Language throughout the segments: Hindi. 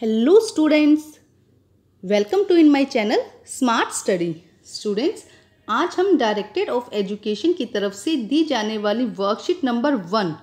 hello students welcome to in my channel smart study students आज हम डायरेक्टेड ऑफ एजुकेशन की तरफ से दी जाने वाली वर्कशीट नंबर वन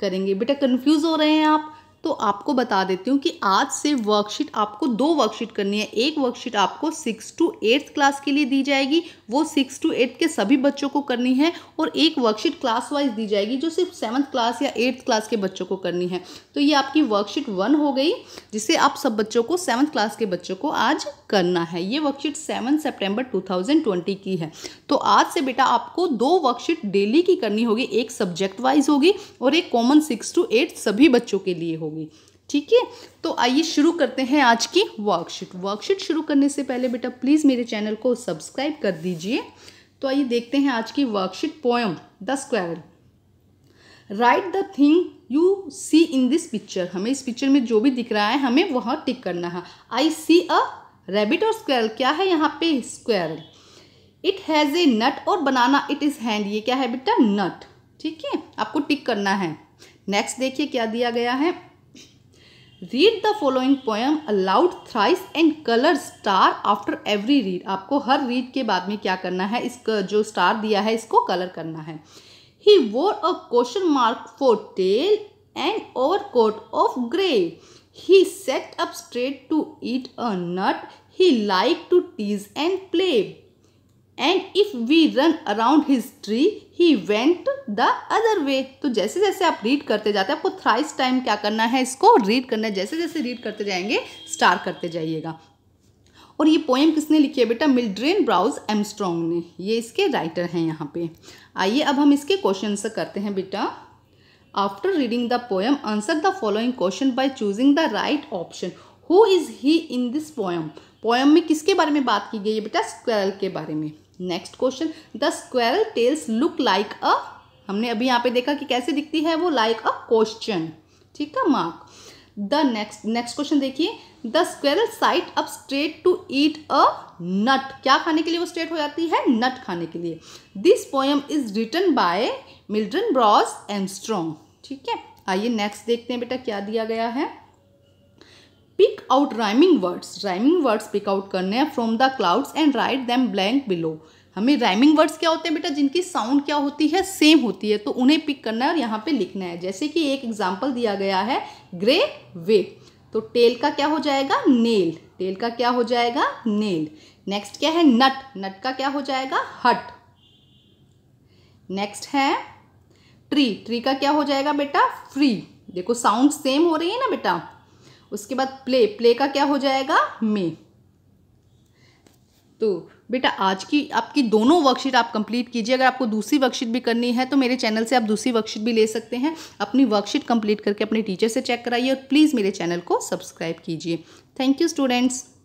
करेंगे बेटा कंफ्यूज हो रहे हैं आप तो आपको बता देती हूँ कि आज से वर्कशीट आपको दो वर्कशीट करनी है एक वर्कशीट आपको सिक्स टू एट्थ क्लास के लिए दी जाएगी वो सिक्स टू एट्थ के सभी बच्चों को करनी है और एक वर्कशीट क्लास वाइज दी जाएगी जो सिर्फ सेवन्थ क्लास या एट्थ क्लास के बच्चों को करनी है तो ये आपकी वर्कशीट वन हो गई जिसे आप सब बच्चों को सेवन्थ क्लास के बच्चों को आज करना है ये वर्कशीट सेवन सेप्टेम्बर टू की है तो आज से बेटा आपको दो वर्कशीट डेली की करनी होगी एक सब्जेक्ट वाइज होगी और एक कॉमन सिक्स टू एट्थ सभी बच्चों के लिए होगी ठीक है तो आइए शुरू करते हैं आज की वर्कशीट वर्कशीट शुरू करने से पहले बेटा प्लीज़ मेरे चैनल को सब्सक्राइब कर दीजिए तो आइए देखते हैं आज की worksheet poem the squirrel write the thing you see in this picture हमें इस पिक्चर में जो भी दिख रहा है हमें वहाँ टिक करना है आई सी अ रेबिट और स्क्वायर क्या है यहाँ पे squirrel it has a nut और बनाना इट इज़ हैंड ये क्या है बेटा नट ठीक है आपको टिक करना है नेक्स्ट देखिए क्या दिया गया है read the following poem aloud thrice and colour star after every read आपको हर रीड के बाद में क्या करना है इसका जो स्टार दिया है इसको कलर करना है he wore a question mark for tail and overcoat of grey he set up straight to eat a nut he like to tease and play and if we run around his tree he went the other way तो जैसे जैसे आप रीड करते जाते हैं आपको थ्राइस टाइम क्या करना है इसको रीड करना है जैसे जैसे रीड करते जाएंगे स्टार करते जाइएगा और ये पोएम किसने लिखी है बेटा मिल्ड्रेन ब्राउज एमस्ट्रोंग ने ये इसके राइटर हैं यहाँ पे आइए अब हम इसके क्वेश्चन करते हैं बेटा after reading the poem answer the following question by choosing the right option who is he in this poem poem में किसके बारे में बात की गई है बेटा स्क्वेरल के बारे में next question the squirrel tails look like a हमने अभी यहाँ पे देखा कि कैसे दिखती है वो लाइक अ क्वेश्चन ठीक है mark the next next question देखिए the squirrel sight up straight to eat a nut क्या खाने के लिए वो स्ट्रेट हो जाती है नट खाने के लिए this poem is written by Mildred Bowers Armstrong ठीक है आइए नेक्स्ट देखते हैं बेटा क्या दिया गया है pick out rhyming words rhyming words pick out करने हैं from the clouds and write them blank below हमें राइमिंग वर्ड्स क्या होते हैं बेटा जिनकी साउंड क्या होती है सेम होती है तो उन्हें पिक करना है और यहाँ पे लिखना है जैसे कि एक एग्जाम्पल दिया गया है ग्रे वे तो टेल का क्या हो जाएगा नेल टेल का क्या हो जाएगा नेल नेक्स्ट क्या है नट नट का क्या हो जाएगा हट नेक्स्ट है ट्री ट्री का क्या हो जाएगा बेटा फ्री देखो साउंड सेम हो रही है ना बेटा उसके बाद प्ले प्ले का क्या हो जाएगा मे तो बेटा आज की आपकी दोनों वर्कशीट आप कंप्लीट कीजिए अगर आपको दूसरी वर्कशीट भी करनी है तो मेरे चैनल से आप दूसरी वर्कशीट भी ले सकते हैं अपनी वर्कशीट कंप्लीट करके अपने टीचर से चेक कराइए और प्लीज़ मेरे चैनल को सब्सक्राइब कीजिए थैंक यू स्टूडेंट्स